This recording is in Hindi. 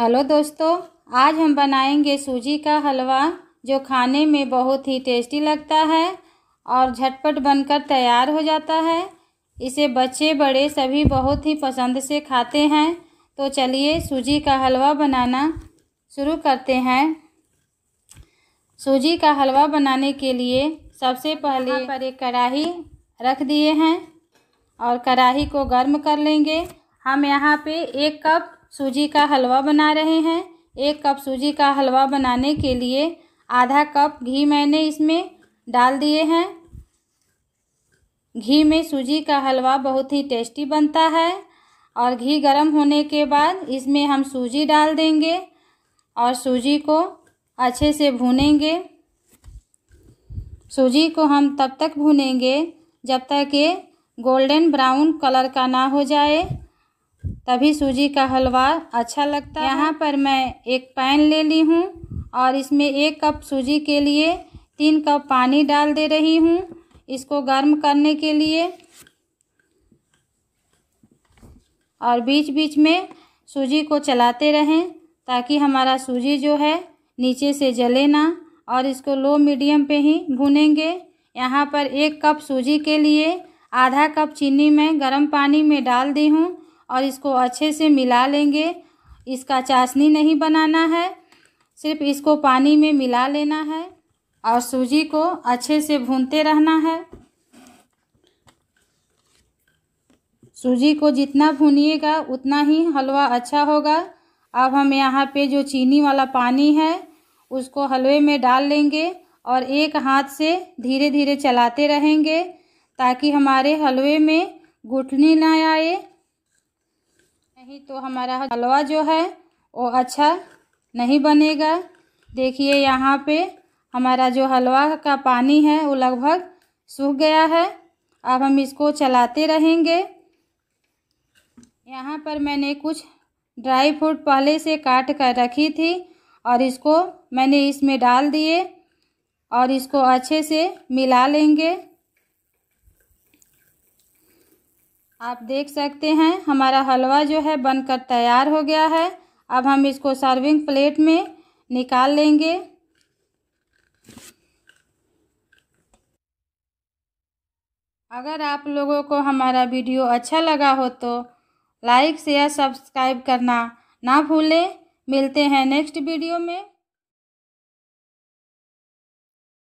हेलो दोस्तों आज हम बनाएंगे सूजी का हलवा जो खाने में बहुत ही टेस्टी लगता है और झटपट बनकर तैयार हो जाता है इसे बच्चे बड़े सभी बहुत ही पसंद से खाते हैं तो चलिए सूजी का हलवा बनाना शुरू करते हैं सूजी का हलवा बनाने के लिए सबसे पहले पर एक कढ़ाही रख दिए हैं और कढ़ाही को गर्म कर लेंगे हम यहाँ पे एक कप सूजी का हलवा बना रहे हैं एक कप सूजी का हलवा बनाने के लिए आधा कप घी मैंने इसमें डाल दिए हैं घी में सूजी का हलवा बहुत ही टेस्टी बनता है और घी गर्म होने के बाद इसमें हम सूजी डाल देंगे और सूजी को अच्छे से भूनेंगे सूजी को हम तब तक भूनेंगे जब तक ये गोल्डन ब्राउन कलर का ना हो जाए तभी सूजी का हलवा अच्छा लगता है यहाँ पर मैं एक पैन ले ली हूँ और इसमें एक कप सूजी के लिए तीन कप पानी डाल दे रही हूँ इसको गर्म करने के लिए और बीच बीच में सूजी को चलाते रहें ताकि हमारा सूजी जो है नीचे से जले ना और इसको लो मीडियम पे ही भूनेंगे यहाँ पर एक कप सूजी के लिए आधा कप चीनी मैं गर्म पानी में डाल दी हूँ और इसको अच्छे से मिला लेंगे इसका चाशनी नहीं बनाना है सिर्फ इसको पानी में मिला लेना है और सूजी को अच्छे से भूनते रहना है सूजी को जितना भूनिएगा उतना ही हलवा अच्छा होगा अब हम यहाँ पे जो चीनी वाला पानी है उसको हलवे में डाल लेंगे और एक हाथ से धीरे धीरे चलाते रहेंगे ताकि हमारे हलवे में घुटनी ना आए नहीं तो हमारा हलवा जो है वो अच्छा नहीं बनेगा देखिए यहाँ पे हमारा जो हलवा का पानी है वो लगभग सूख गया है अब हम इसको चलाते रहेंगे यहाँ पर मैंने कुछ ड्राई फ्रूट पहले से काट कर रखी थी और इसको मैंने इसमें डाल दिए और इसको अच्छे से मिला लेंगे आप देख सकते हैं हमारा हलवा जो है बनकर तैयार हो गया है अब हम इसको सर्विंग प्लेट में निकाल लेंगे अगर आप लोगों को हमारा वीडियो अच्छा लगा हो तो लाइक शेयर सब्सक्राइब करना ना भूलें मिलते हैं नेक्स्ट वीडियो में